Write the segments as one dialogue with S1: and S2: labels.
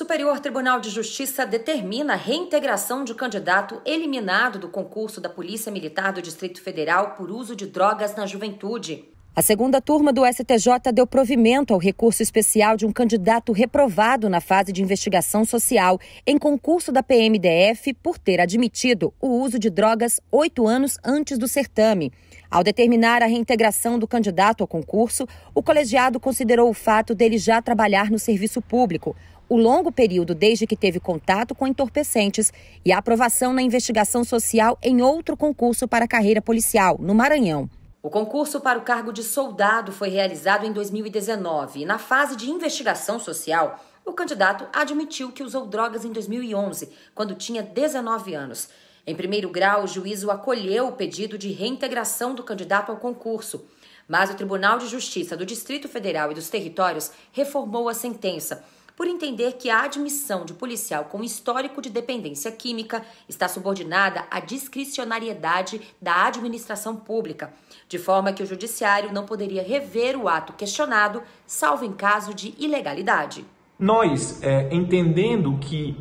S1: Superior Tribunal de Justiça determina a reintegração de candidato eliminado do concurso da Polícia Militar do Distrito Federal por uso de drogas na juventude. A segunda turma do STJ deu provimento ao recurso especial de um candidato reprovado na fase de investigação social em concurso da PMDF por ter admitido o uso de drogas oito anos antes do certame. Ao determinar a reintegração do candidato ao concurso, o colegiado considerou o fato dele já trabalhar no serviço público, o longo período desde que teve contato com entorpecentes e a aprovação na investigação social em outro concurso para carreira policial, no Maranhão. O concurso para o cargo de soldado foi realizado em 2019 e, na fase de investigação social, o candidato admitiu que usou drogas em 2011, quando tinha 19 anos. Em primeiro grau, o juízo acolheu o pedido de reintegração do candidato ao concurso, mas o Tribunal de Justiça do Distrito Federal e dos Territórios reformou a sentença por entender que a admissão de policial com histórico de dependência química está subordinada à discricionariedade da administração pública, de forma que o judiciário não poderia rever o ato questionado, salvo em caso de ilegalidade.
S2: Nós, é, entendendo que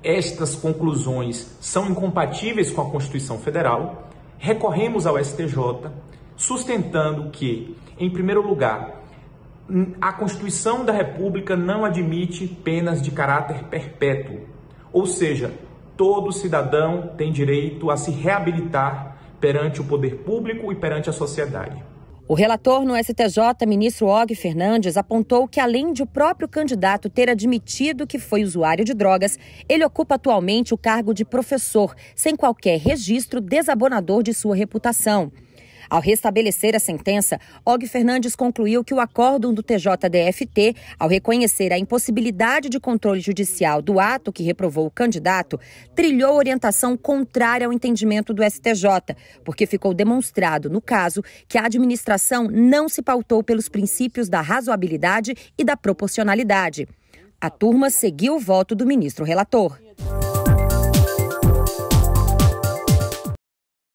S2: estas conclusões são incompatíveis com a Constituição Federal, recorremos ao STJ, sustentando que, em primeiro lugar, a Constituição da República não admite penas de caráter perpétuo, ou seja, todo cidadão tem direito a se reabilitar perante o poder público e perante a sociedade.
S1: O relator no STJ, ministro Og Fernandes, apontou que, além de o próprio candidato ter admitido que foi usuário de drogas, ele ocupa atualmente o cargo de professor, sem qualquer registro desabonador de sua reputação. Ao restabelecer a sentença, Og Fernandes concluiu que o acórdão do TJDFT, ao reconhecer a impossibilidade de controle judicial do ato que reprovou o candidato, trilhou orientação contrária ao entendimento do STJ, porque ficou demonstrado, no caso, que a administração não se pautou pelos princípios da razoabilidade e da proporcionalidade. A turma seguiu o voto do ministro relator.